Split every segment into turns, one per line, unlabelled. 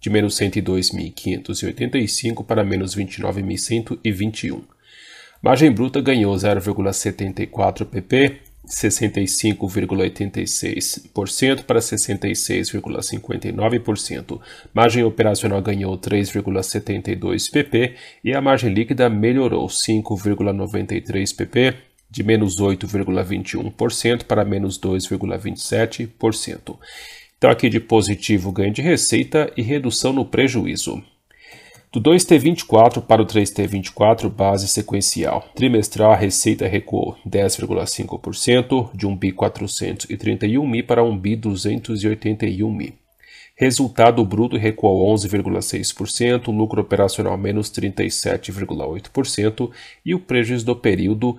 de menos 102.585 para menos 29.121. Margem bruta ganhou 0,74 pp, 65,86% para 66,59%. Margem operacional ganhou 3,72 pp e a margem líquida melhorou 5,93 pp de menos 8,21% para menos 2,27%. Então aqui de positivo ganho de receita e redução no prejuízo. Do 2T24 para o 3T24, base sequencial. Trimestral, a receita recuou 10,5%, de 1 bi 431 mil para 1 bi 281 mil. Resultado bruto recuou 11,6%, lucro operacional menos 37,8% e o prejuízo do período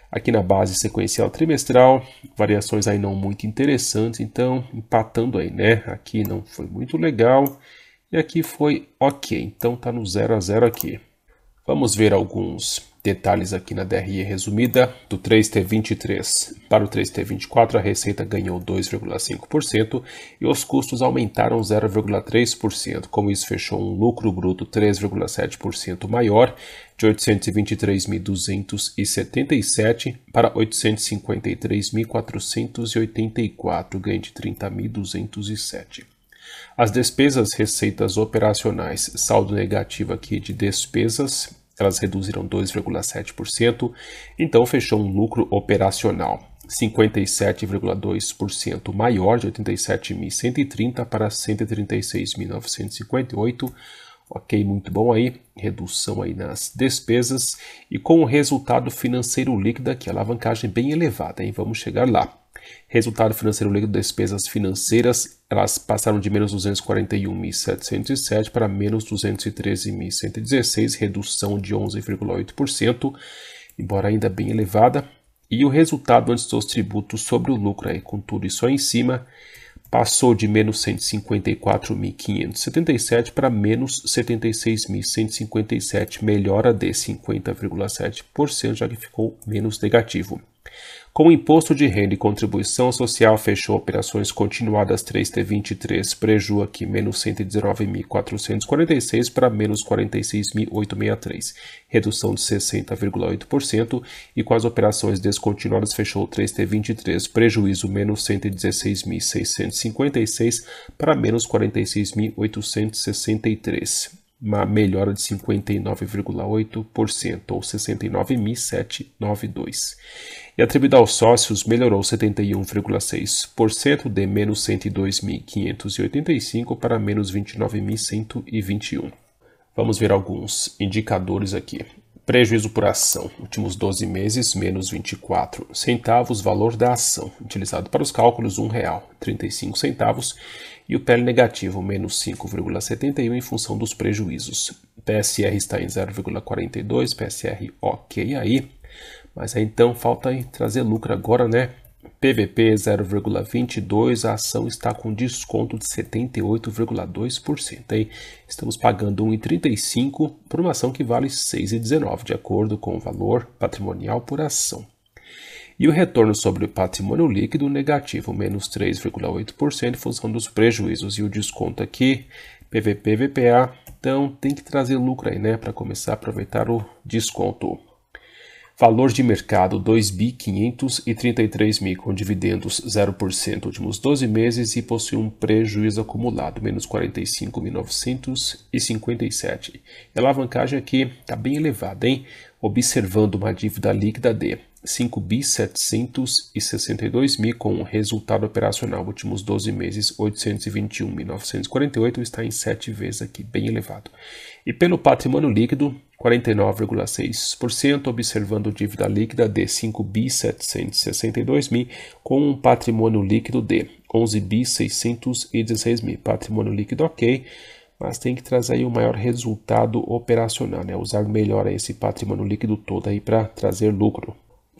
Aqui na base sequencial trimestral, variações aí não muito interessantes, então empatando aí, né? Aqui não foi muito legal e aqui foi ok, então tá no 0 a 0 aqui. Vamos ver alguns detalhes aqui na DRE resumida. Do 3T23 para o 3T24, a receita ganhou 2,5% e os custos aumentaram 0,3%. Como isso, fechou um lucro bruto 3,7% maior, de 823.277 para 853.484, ganho de 30.207. As despesas receitas operacionais, saldo negativo aqui de despesas, elas reduziram 2,7%, então fechou um lucro operacional 57,2% maior, de 87.130 para 136.958. Ok, muito bom aí, redução aí nas despesas e com o resultado financeiro líquido aqui, é alavancagem bem elevada, hein? Vamos chegar lá. Resultado financeiro líquido, despesas financeiras, elas passaram de menos 241.707 para menos 213.116, redução de 11,8%, embora ainda bem elevada. E o resultado antes dos tributos sobre o lucro, aí, com tudo isso aí em cima, passou de menos 154.577 para menos 76.157, melhora de 50,7%, já que ficou menos negativo. Com o imposto de renda e contribuição social, fechou operações continuadas 3T23, preju aqui menos 119.446 para menos 46.863, redução de 60,8%, e com as operações descontinuadas fechou 3T23, prejuízo menos 116.656 para menos 46.863 uma melhora de 59,8% ou 69.792. E atribuída aos sócios melhorou 71,6% de menos 102.585 para menos 29.121. Vamos ver alguns indicadores aqui. Prejuízo por ação, últimos 12 meses, menos 24 centavos, valor da ação, utilizado para os cálculos, R$ 1,35, e o PL negativo, menos 5,71 em função dos prejuízos. PSR está em 0,42, PSR ok aí, mas aí então falta trazer lucro agora, né? PVP 0,22, a ação está com desconto de 78,2%. Estamos pagando 1,35 por uma ação que vale 6,19, de acordo com o valor patrimonial por ação e o retorno sobre o patrimônio líquido negativo, menos 3,8%, em função dos prejuízos. E o desconto aqui, PVP, VPA, então tem que trazer lucro aí, né, para começar a aproveitar o desconto. Valor de mercado 2.533 mil com dividendos 0% últimos 12 meses e possui um prejuízo acumulado menos 45.957. E a alavancagem aqui está bem elevada, hein? Observando uma dívida líquida de 5 762 mil com resultado operacional últimos 12 meses 821.948 está em 7 vezes aqui, bem elevado. E pelo patrimônio líquido, 49,6%, observando dívida líquida de 5 762 mil com um patrimônio líquido de 11 616 mil. Patrimônio líquido OK mas tem que trazer aí o um maior resultado operacional, né? usar melhor esse patrimônio líquido todo aí para trazer lucro.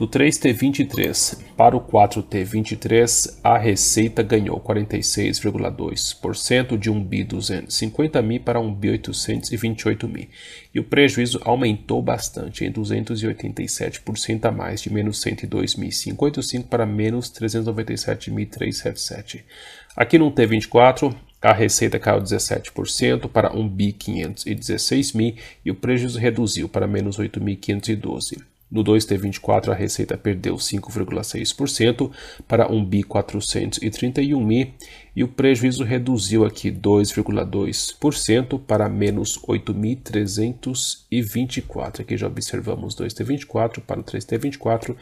Do 3T23 para o 4T23, a receita ganhou 46,2% de 1.250.000 para 1.828.000 e o prejuízo aumentou bastante, em 287% a mais, de menos 102.585 para menos 397.377. Aqui no T24, a receita caiu 17% para 1.516.000 e o prejuízo reduziu para menos 8.512. No 2T24, a receita perdeu 5,6% para 1 b 431 e o prejuízo reduziu aqui 2,2% para menos 8.324. Aqui já observamos 2T24 para o 3T24.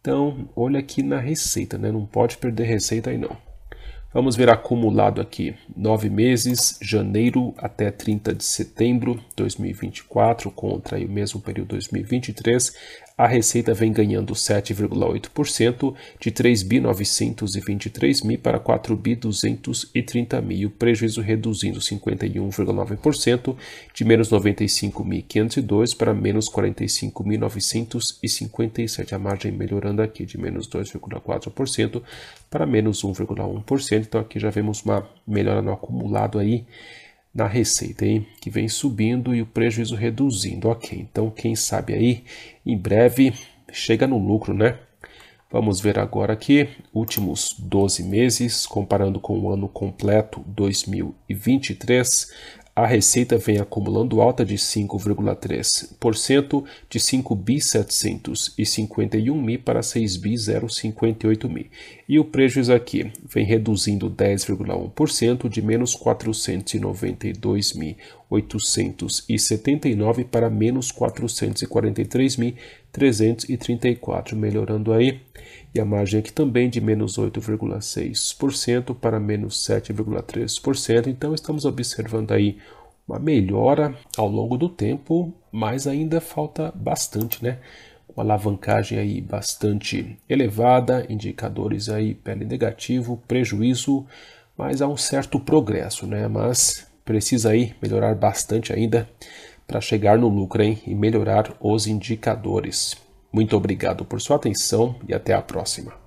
Então, olha aqui na receita, né? Não pode perder receita aí não. Vamos ver acumulado aqui, nove meses, janeiro até 30 de setembro de 2024 contra o mesmo período 2023, a receita vem ganhando 7,8%, de 3.923.000 para 4.230.000, o prejuízo reduzindo 51,9%, de menos 95.502 para menos 45.957, a margem melhorando aqui de menos 2,4% para menos 1,1%, então aqui já vemos uma melhora no acumulado aí na receita hein, que vem subindo e o prejuízo reduzindo. Ok, então quem sabe aí em breve chega no lucro, né? Vamos ver agora aqui, últimos 12 meses, comparando com o ano completo 2023, a receita vem acumulando alta de 5,3%, de 5.751 mil para 6.058 mil. E o prejuízo aqui vem reduzindo 10,1% de menos 492.879 para menos 443.334, melhorando aí. E a margem aqui também de menos 8,6% para menos 7,3%. Então estamos observando aí uma melhora ao longo do tempo, mas ainda falta bastante, né? uma alavancagem aí bastante elevada, indicadores aí pele negativo, prejuízo, mas há um certo progresso, né? Mas precisa aí melhorar bastante ainda para chegar no lucro hein? e melhorar os indicadores. Muito obrigado por sua atenção e até a próxima.